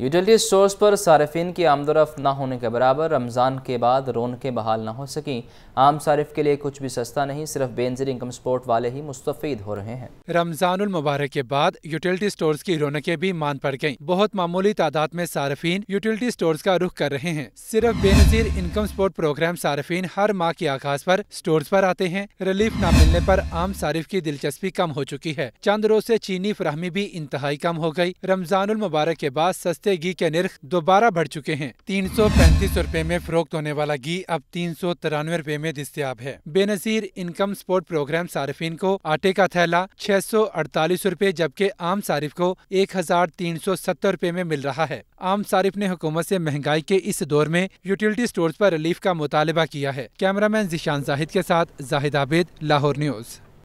utility stores पर सार्फिन की आमदोरफ ना होने के बराबर रमज़ान के बाद रोन के बहाल ना हो सकें आम सार्फ के लिए कुछ भी सस्ता नहीं सिर्फ बेनजर इनकम स्पोर्ट वाले ही मुस्तफ़ हो रहे हैं रमज़ान मुबारक के बाद यूटिलिटी स्टोर्स की रौनकें भी मान पड़ गयी बहुत मामूली तादाद में सार्फिन यूटिलिटी स्टोर्स का रुख कर रहे हैं सिर्फ बेनजीर इनकम स्पोर्ट प्रोग्राम सार्फिन हर माह के आगाज पर स्टोर्स पर आते हैं रिलीफ न मिलने पर आम सार्फ की दिलचस्पी कम हो चुकी है चंद रोज ऐसी चीनी फ्राहमी भी इंतहाई कम हो गयी रमज़ान मुबारक के बाद सस्ते सस्ते घी के निर्ख दोबारा बढ़ चुके हैं तीन सौ पैंतीस रूपए में फरोख्त होने वाला घी अब तीन सौ तिरानवे रूपए में दस्तियाब है बेनजीर इनकम स्पोर्ट प्रोग्राम सार्फिन को आटे का थैला छह सौ अड़तालीस रूपए जबकि आम सारिफ को एक हजार तीन सौ सत्तर रूपए में मिल रहा है आम सारिफ ने हुकूमत ऐसी महंगाई के इस दौर में यूटिलिटी स्टोर आरोप रिलीफ का मुतालबा किया है कैमरा मैन जिशान जाहिद के साथ जाहिद आबिद लाहौर न्यूज़